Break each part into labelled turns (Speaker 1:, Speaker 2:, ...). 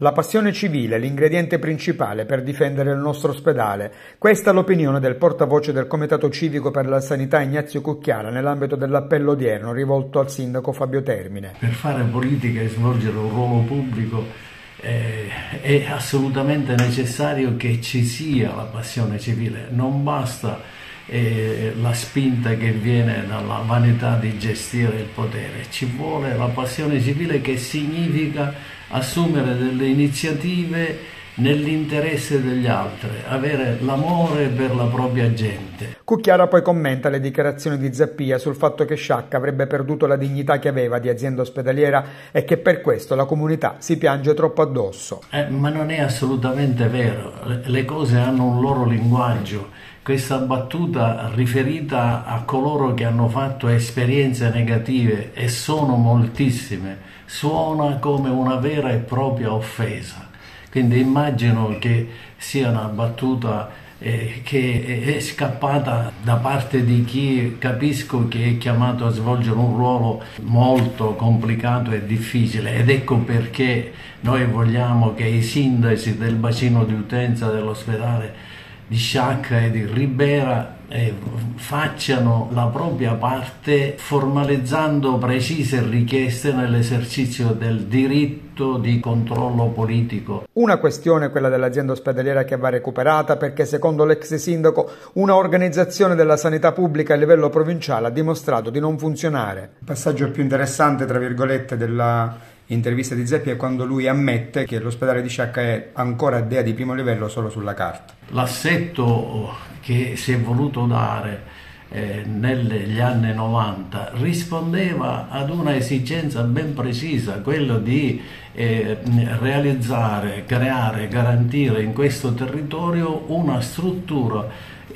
Speaker 1: La passione civile è l'ingrediente principale per difendere il nostro ospedale. Questa è l'opinione del portavoce del Comitato Civico per la Sanità Ignazio Cucchiara nell'ambito dell'appello odierno rivolto al sindaco Fabio Termine.
Speaker 2: Per fare politica e svolgere un ruolo pubblico eh, è assolutamente necessario che ci sia la passione civile, non basta eh, la spinta che viene dalla vanità di gestire il potere, ci vuole la passione civile che significa assumere delle iniziative nell'interesse degli altri, avere l'amore per la propria gente.
Speaker 1: Cucchiara poi commenta le dichiarazioni di Zappia sul fatto che Sciacca avrebbe perduto la dignità che aveva di azienda ospedaliera e che per questo la comunità si piange troppo addosso.
Speaker 2: Eh, ma non è assolutamente vero, le cose hanno un loro linguaggio questa battuta riferita a coloro che hanno fatto esperienze negative e sono moltissime suona come una vera e propria offesa quindi immagino che sia una battuta eh, che è scappata da parte di chi capisco che è chiamato a svolgere un ruolo molto complicato e difficile ed ecco perché noi vogliamo che i sindaci del bacino di utenza dell'ospedale di Sciacca e di Ribera eh, facciano la propria parte formalizzando precise richieste nell'esercizio del diritto di controllo politico.
Speaker 1: Una questione è quella dell'azienda ospedaliera che va recuperata perché secondo l'ex sindaco una organizzazione della sanità pubblica a livello provinciale ha dimostrato di non funzionare. Il passaggio più interessante tra virgolette della intervista di Zeppi è quando lui ammette che l'ospedale di Sciacca è ancora dea di primo livello solo sulla carta.
Speaker 2: L'assetto che si è voluto dare eh, negli anni 90 rispondeva ad una esigenza ben precisa, quella di eh, realizzare, creare, garantire in questo territorio una struttura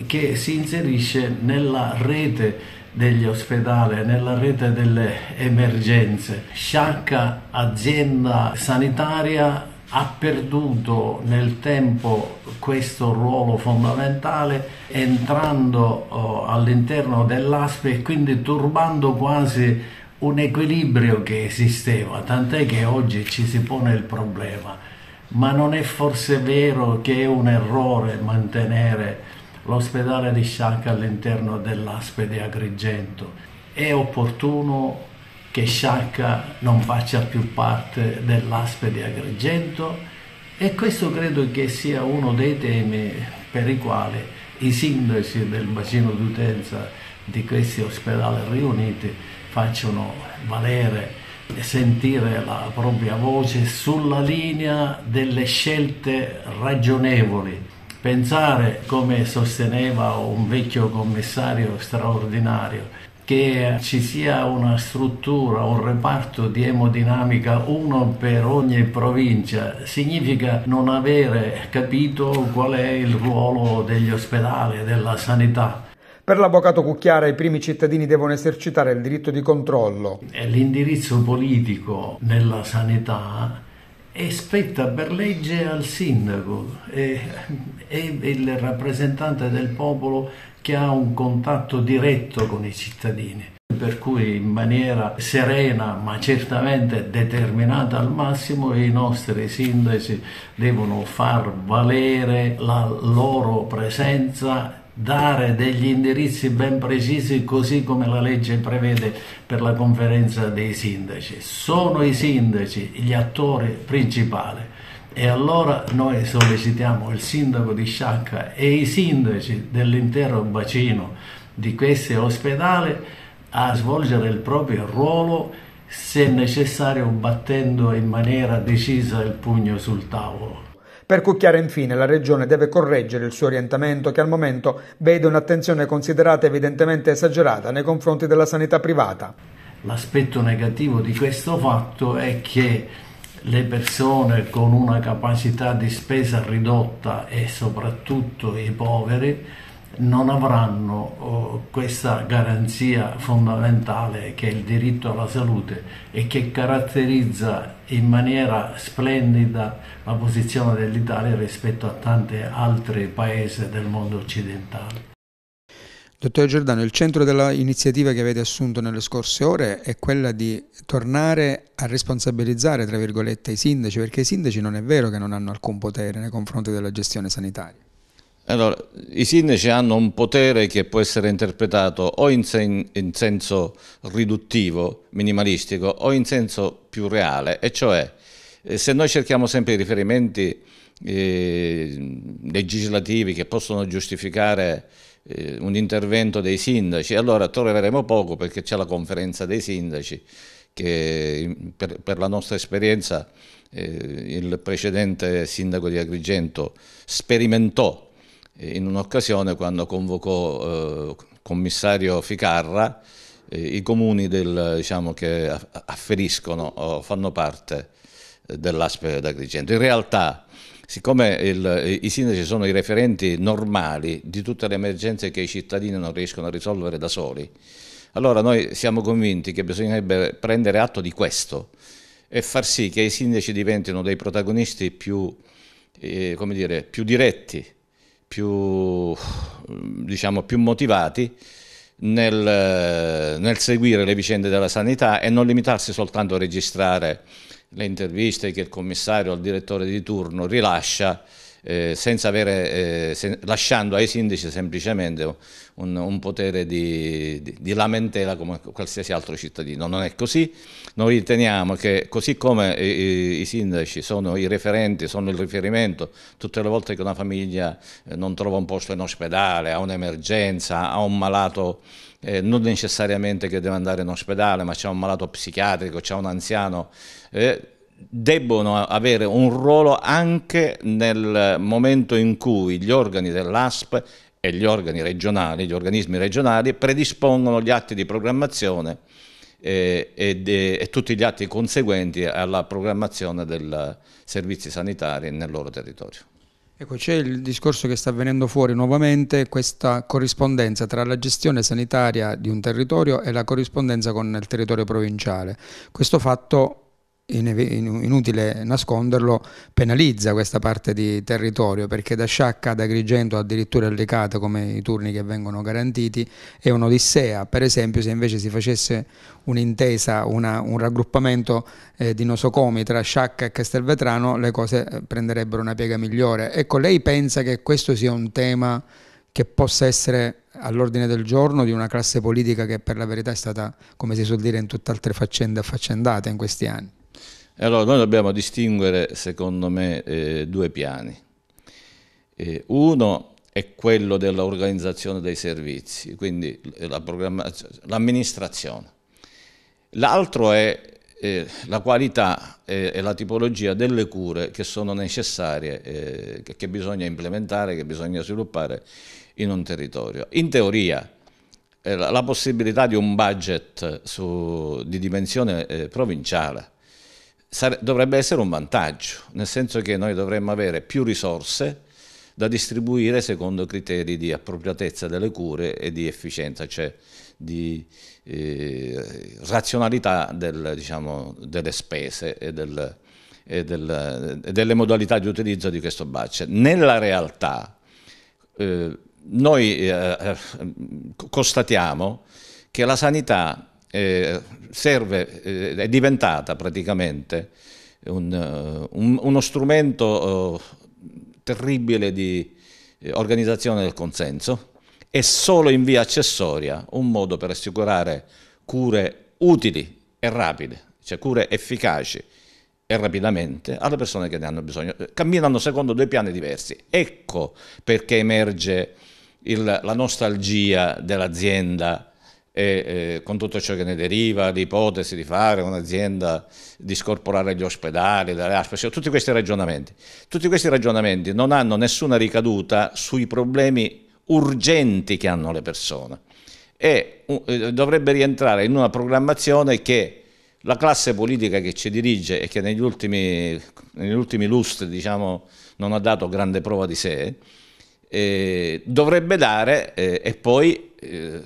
Speaker 2: che si inserisce nella rete degli ospedali, nella rete delle emergenze. Sciacca azienda sanitaria ha perduto nel tempo questo ruolo fondamentale entrando oh, all'interno dell'ASPE e quindi turbando quasi un equilibrio che esisteva, tant'è che oggi ci si pone il problema, ma non è forse vero che è un errore mantenere l'ospedale di Sciacca all'interno dell'ASPE di Agrigento. È opportuno che Sciacca non faccia più parte dell'ASPE di Agrigento e questo credo che sia uno dei temi per i quali i sindaci del bacino d'utenza di questi ospedali riuniti facciano valere e sentire la propria voce sulla linea delle scelte ragionevoli Pensare, come sosteneva un vecchio commissario straordinario, che ci sia una struttura, un reparto di emodinamica, uno per ogni provincia, significa non avere capito qual è il ruolo degli ospedali, e della sanità.
Speaker 1: Per l'avvocato Cucchiara i primi cittadini devono esercitare il diritto di controllo. L'indirizzo politico nella sanità e
Speaker 2: spetta per legge al sindaco è, e il rappresentante del popolo che ha un contatto diretto con i cittadini per cui in maniera serena ma certamente determinata al massimo i nostri sindaci devono far valere la loro presenza dare degli indirizzi ben precisi così come la legge prevede per la conferenza dei sindaci. Sono i sindaci gli attori principali e allora noi sollecitiamo il sindaco di Sciacca e i sindaci dell'intero bacino di questo ospedale a svolgere il proprio ruolo se necessario battendo in maniera decisa il pugno sul tavolo.
Speaker 1: Per Cucchiare infine la Regione deve correggere il suo orientamento che al momento vede un'attenzione considerata evidentemente esagerata nei confronti della sanità privata.
Speaker 2: L'aspetto negativo di questo fatto è che le persone con una capacità di spesa ridotta e soprattutto i poveri non avranno oh, questa garanzia fondamentale che è il diritto alla salute e che caratterizza in maniera splendida la posizione dell'Italia rispetto a tanti altri paesi del mondo
Speaker 1: occidentale. Dottor Giordano, il centro dell'iniziativa che avete assunto nelle scorse ore è quella di tornare a responsabilizzare, tra virgolette, i sindaci, perché i sindaci non è vero che non hanno alcun potere nei confronti della gestione sanitaria.
Speaker 3: Allora, i sindaci hanno un potere che può essere interpretato o in, sen in senso riduttivo, minimalistico, o in senso più reale, e cioè eh, se noi cerchiamo sempre i riferimenti eh, legislativi che possono giustificare eh, un intervento dei sindaci, allora troveremo poco perché c'è la conferenza dei sindaci che per, per la nostra esperienza eh, il precedente sindaco di Agrigento sperimentò eh, in un'occasione quando convocò eh, commissario Ficarra eh, i comuni del, diciamo, che afferiscono o fanno parte eh, dell'Aspe d'Agrigento. In realtà, siccome il, i sindaci sono i referenti normali di tutte le emergenze che i cittadini non riescono a risolvere da soli, allora noi siamo convinti che bisognerebbe prendere atto di questo e far sì che i sindaci diventino dei protagonisti più, eh, dire, più diretti più, diciamo, più motivati nel, nel, seguire le vicende della sanità e non limitarsi soltanto a registrare le interviste che il commissario o il direttore di turno rilascia eh, avere, eh, se, lasciando ai sindaci semplicemente un, un potere di, di, di, lamentela come qualsiasi altro cittadino. Non è così, noi riteniamo che così come i, i sindaci sono i referenti, sono il riferimento, tutte le volte che una famiglia eh, non trova un posto in ospedale, ha un'emergenza, ha un malato... Eh, non necessariamente che deve andare in ospedale, ma c'è un malato psichiatrico, c'è un anziano, eh, debbono avere un ruolo anche nel momento in cui gli organi dell'ASP e gli organi regionali, gli organismi regionali predispongono gli atti di programmazione e, eh, e, eh, e tutti gli atti conseguenti alla programmazione dei servizi sanitari nel loro territorio.
Speaker 1: Ecco, c'è il discorso che sta venendo fuori nuovamente, questa corrispondenza tra la gestione sanitaria di un territorio e la corrispondenza con il territorio provinciale. Questo fatto inutile nasconderlo, penalizza questa parte di territorio perché da Sciacca ad Agrigento addirittura Lecata come i turni che vengono garantiti è un'odissea. Per esempio se invece si facesse un'intesa, un raggruppamento eh, di nosocomi tra Sciacca e Castelvetrano le cose eh, prenderebbero una piega migliore. Ecco, lei pensa che questo sia un tema che possa essere all'ordine del giorno di una classe politica che per la verità è stata, come si suol dire, in tutt'altre faccende affaccendata in questi anni?
Speaker 3: allora noi dobbiamo distinguere, secondo me, eh, due piani. Eh, uno è quello dell'organizzazione dei servizi, quindi eh, l'amministrazione. La L'altro è eh, la qualità e, eh, e, la tipologia delle cure che sono necessarie, eh, che, che bisogna implementare, che bisogna sviluppare in un territorio. In teoria, la, possibilità di un budget su, di dimensione provinciale dovrebbe essere un vantaggio, nel senso che noi dovremmo avere più risorse da distribuire secondo criteri di appropriatezza delle cure e di efficienza, cioè di eh, razionalità del, diciamo, delle spese e, del, e, del, e, delle modalità di utilizzo di questo budget. Nella realtà eh, noi eh, eh constatiamo che la sanità eh, serve, eh, è diventata praticamente un, eh, un, uno strumento eh, terribile di eh, organizzazione del consenso e solo in via accessoria un modo per assicurare cure utili e rapide, cioè cure efficaci e rapidamente alle persone che ne hanno bisogno. Camminano secondo due piani diversi. Ecco perché emerge il, la nostalgia dell'azienda e eh, con tutto ciò che ne deriva, l'ipotesi di fare un'azienda, di scorporare gli ospedali, tutti questi ragionamenti. Tutti questi ragionamenti non hanno nessuna ricaduta sui problemi urgenti che hanno le persone e uh, dovrebbe rientrare in una programmazione che la classe politica che ci dirige e che negli ultimi, negli ultimi lustri diciamo, non ha dato grande prova di sé, eh, dovrebbe dare eh, e poi eh,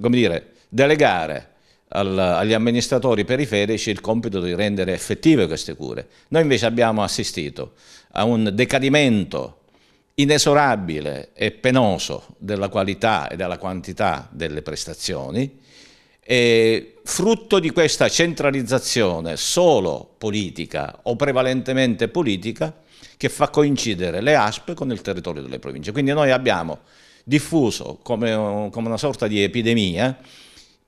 Speaker 3: come dire, delegare al, agli amministratori periferici il compito di rendere effettive queste cure. Noi invece abbiamo assistito a un decadimento inesorabile e penoso della qualità e della quantità delle prestazioni e frutto di questa centralizzazione solo politica o prevalentemente politica che fa coincidere le ASP con il territorio delle province. Quindi noi abbiamo diffuso come, come una sorta di epidemia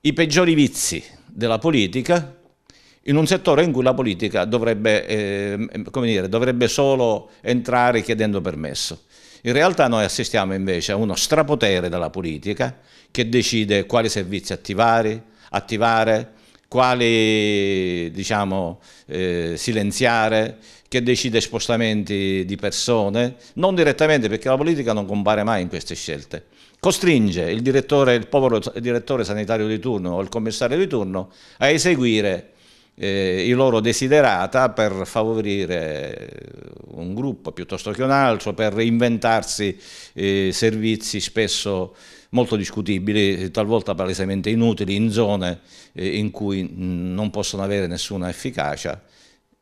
Speaker 3: i peggiori vizi della politica in un settore in cui la politica dovrebbe, eh, dire, dovrebbe, solo entrare chiedendo permesso. In realtà noi assistiamo invece a uno strapotere della politica che decide quali servizi attivare, attivare quali diciamo, eh, silenziare, che decide spostamenti di persone, non direttamente perché la politica non compare mai in queste scelte. Costringe il direttore, il povero direttore sanitario di turno o il commissario di turno a eseguire eh, i loro desiderata per favorire eh, un gruppo piuttosto che un altro, per inventarsi eh, servizi spesso molto discutibili, eh, talvolta palesemente inutili, in zone eh, in cui mm, non possono avere nessuna efficacia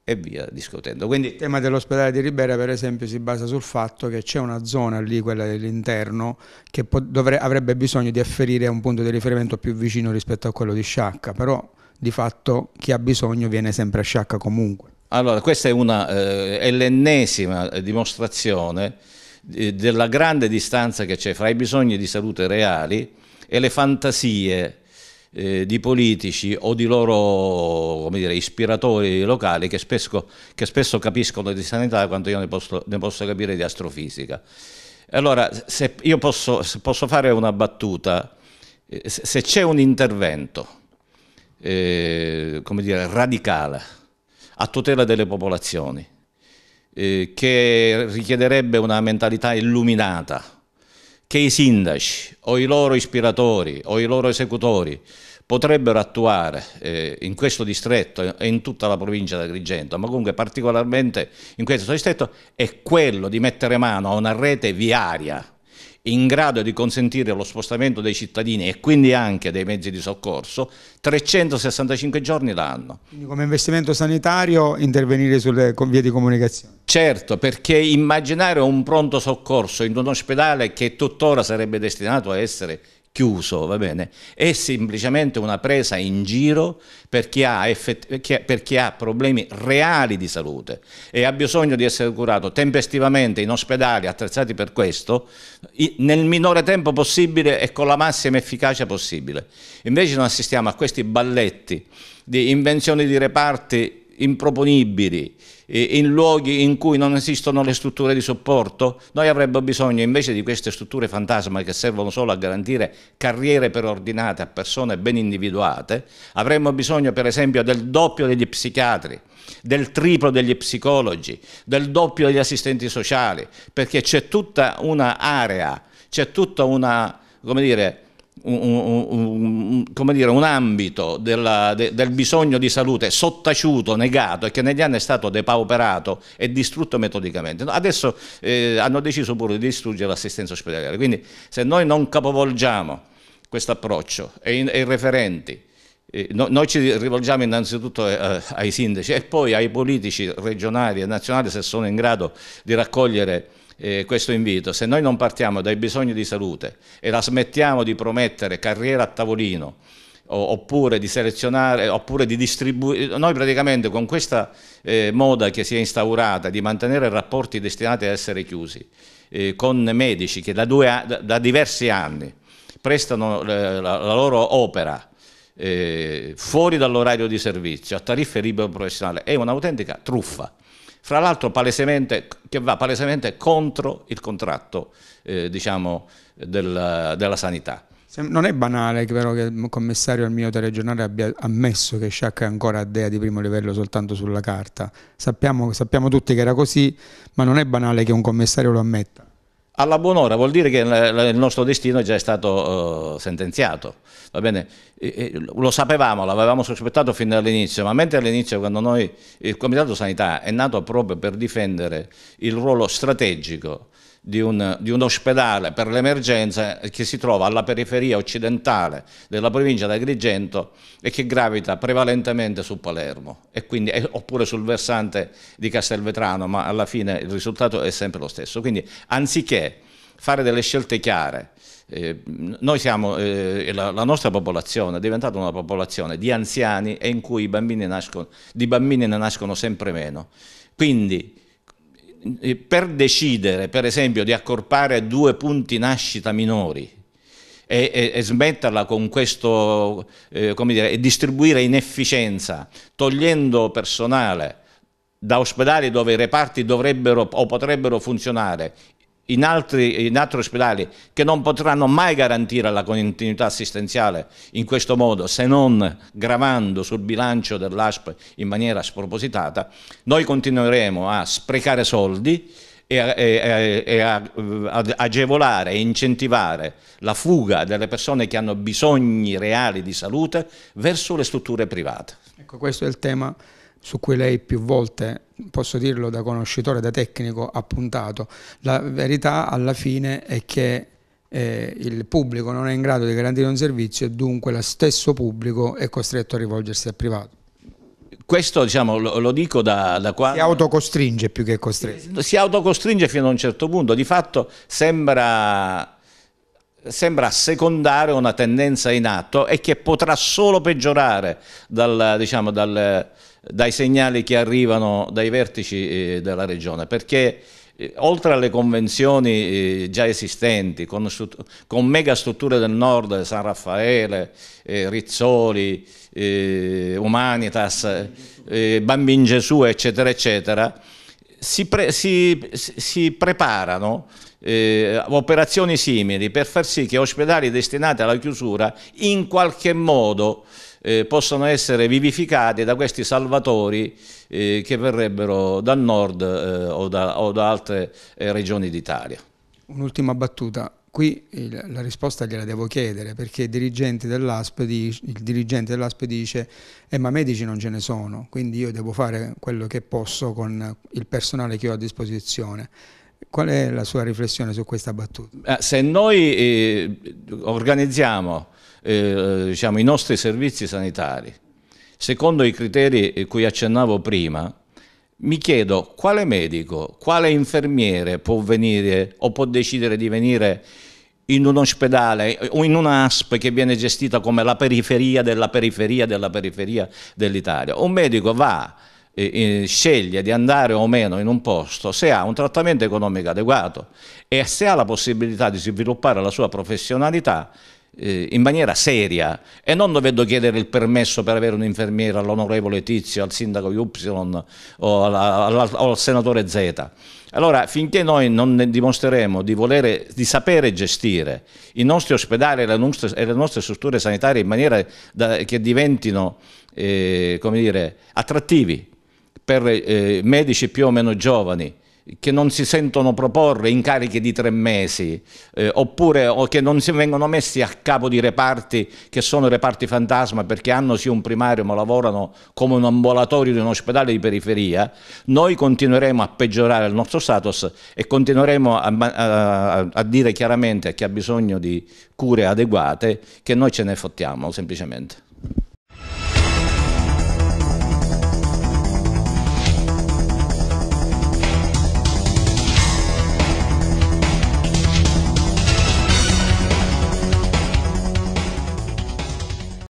Speaker 3: e via discutendo. Quindi... Il
Speaker 1: tema dell'ospedale di Ribera per esempio si basa sul fatto che c'è una zona lì, quella dell'interno, che avrebbe bisogno di afferire a un punto di riferimento più vicino rispetto a quello di Sciacca, però di fatto chi ha bisogno viene sempre a Sciacca comunque.
Speaker 3: Allora, questa è, eh, è l'ennesima dimostrazione eh, della grande distanza che c'è fra i bisogni di salute reali e le fantasie eh, di politici o di loro dire, ispiratori locali che spesso, che spesso, capiscono di sanità quanto io ne posso, ne posso capire di astrofisica. Allora, se io posso, se posso fare una battuta, eh, se c'è un intervento eh, dire, radicale a tutela delle popolazioni, eh, che richiederebbe una mentalità illuminata, che i sindaci o i loro ispiratori o i loro esecutori potrebbero attuare eh, in questo distretto e in tutta la provincia di Agrigento, ma comunque particolarmente in questo distretto, è quello di mettere mano a una rete viaria in grado di consentire lo spostamento dei cittadini e quindi anche dei mezzi di soccorso 365 giorni l'anno.
Speaker 1: Quindi come investimento sanitario intervenire sulle vie di comunicazione?
Speaker 3: Certo, perché immaginare un pronto soccorso in un ospedale che tuttora sarebbe destinato a essere chiuso, va bene? È semplicemente una presa in giro per chi, effett- per chi ha problemi reali di salute e ha bisogno di essere curato tempestivamente in ospedali attrezzati per questo, nel minore tempo possibile e con la massima efficacia possibile. Invece non assistiamo a questi balletti di invenzioni di reparti improponibili, in luoghi in cui non esistono le strutture di supporto? Noi avremmo bisogno invece di queste strutture fantasma che servono solo a garantire carriere preordinate a persone ben individuate, avremmo bisogno per esempio del doppio degli psichiatri, del triplo degli psicologi, del doppio degli assistenti sociali, perché c'è tutta un'area, c'è tutta una, come dire, un, un, un, dire, un, ambito della, de, del bisogno di salute sottaciuto, negato e che negli anni è stato depauperato e distrutto metodicamente. Adesso eh, hanno deciso pure di distruggere l'assistenza ospedaliera, quindi se noi non capovolgiamo questo approccio e, e i referenti, eh, no, noi ci rivolgiamo innanzitutto eh, ai sindaci e poi ai politici regionali e nazionali se sono in grado di raccogliere eh, questo invito, se noi non partiamo dai bisogni di salute e la smettiamo di promettere carriera a tavolino, oppure di selezionare, oppure di distribuire. Noi praticamente con questa eh, moda che si è instaurata di mantenere rapporti destinati a essere chiusi eh, con medici che da, due, da, da diversi anni prestano eh, la, la, loro opera eh, fuori dall'orario di servizio a tariffe libero professionale è un'autentica truffa fra l'altro palesemente, che va palesemente contro il contratto eh, diciamo, del, della sanità.
Speaker 1: Non è banale però che il commissario al mio telegiornale abbia ammesso che Sciacca è ancora a dea di primo livello soltanto sulla carta. Sappiamo, sappiamo tutti che era così, ma non è banale che un commissario lo ammetta
Speaker 3: alla buon'ora vuol dire che il nostro destino è già stato eh, sentenziato, va bene? lo sapevamo, l'avevamo sospettato fin dall'inizio, ma mentre all'inizio quando noi, il Comitato Sanità è nato proprio per difendere il ruolo strategico di un, di un ospedale per l'emergenza che si trova alla periferia occidentale della provincia di Agrigento e che gravita prevalentemente su Palermo, quindi, eh, oppure sul versante di Castelvetrano, ma alla fine il risultato è sempre lo stesso. Quindi anziché fare delle scelte chiare, eh, noi siamo, eh, la, la, nostra popolazione è diventata una popolazione di anziani e in cui i bambini nascono, di bambini ne nascono sempre meno. Quindi per decidere, per esempio, di accorpare due punti nascita minori e, e, e smetterla con questo, eh, come dire, e distribuire inefficienza, togliendo personale da ospedali dove i reparti dovrebbero o potrebbero funzionare in altri, in altri ospedali che non potranno mai garantire la continuità assistenziale in questo modo se non gravando sul bilancio dell'ASP in maniera spropositata, noi continueremo a sprecare soldi e, a, e, e a, ad agevolare e incentivare la fuga delle persone che hanno bisogni reali di salute verso le strutture private.
Speaker 1: Ecco, questo è il tema su cui lei più volte, posso dirlo da conoscitore, da tecnico, ha puntato. La verità alla fine è che eh, il pubblico non è in grado di garantire un servizio e dunque lo stesso pubblico è costretto a rivolgersi al privato.
Speaker 3: Questo diciamo, lo, lo, dico da, da quando... Si
Speaker 1: autocostringe più che costretto.
Speaker 3: Si autocostringe fino a un certo punto, di fatto sembra sembra secondare una tendenza in atto e che potrà solo peggiorare dal, diciamo, dal, dai segnali che arrivano dai vertici eh, della regione, perché eh, oltre alle convenzioni eh, già esistenti con, con megastrutture del nord, San Raffaele, Rizzoli, Humanitas, Bambin Gesù, eccetera, eccetera, si, pre si, si preparano eh, operazioni simili per far sì che ospedali destinati alla chiusura in qualche modo eh, possono essere vivificate da questi salvatori eh, che verrebbero dal nord eh, o, da, o, da, altre eh, regioni d'Italia.
Speaker 1: Un'ultima battuta. Qui eh, la risposta gliela devo chiedere perché il dirigente dell'ASP dell dice eh, ma medici non ce ne sono, quindi io devo fare quello che posso con il personale che ho a disposizione. Qual è la sua riflessione su questa battuta?
Speaker 3: Eh, se noi organizziamo eh, diciamo, i nostri servizi sanitari, secondo i criteri eh, cui accennavo prima, mi chiedo quale medico, quale infermiere può venire o può decidere di venire in un ospedale eh, o in una ASP che viene gestita come la periferia della periferia della periferia dell'Italia. Un medico va, eh, eh, sceglie di andare o meno in un posto se ha un trattamento economico adeguato e se ha la possibilità di sviluppare la sua professionalità eh, in maniera seria e non dovendo chiedere il permesso per avere un infermiere all'onorevole Tizio, al sindaco Y o, alla, alla, o al senatore Z. Allora, finché noi non dimostreremo di, volere, di sapere gestire i nostri ospedali e le nostre, e le nostre strutture sanitarie in maniera da, che diventino eh, dire, attrattivi per eh, medici più o meno giovani, che non si sentono proporre incarichi di tre mesi eh, oppure o che non si vengono messi a capo di reparti che sono reparti fantasma perché hanno sì un primario ma lavorano come un ambulatorio di un ospedale di periferia, noi continueremo a peggiorare il nostro status e continueremo a, a, a dire chiaramente a chi ha bisogno di cure adeguate che noi ce ne fottiamo semplicemente.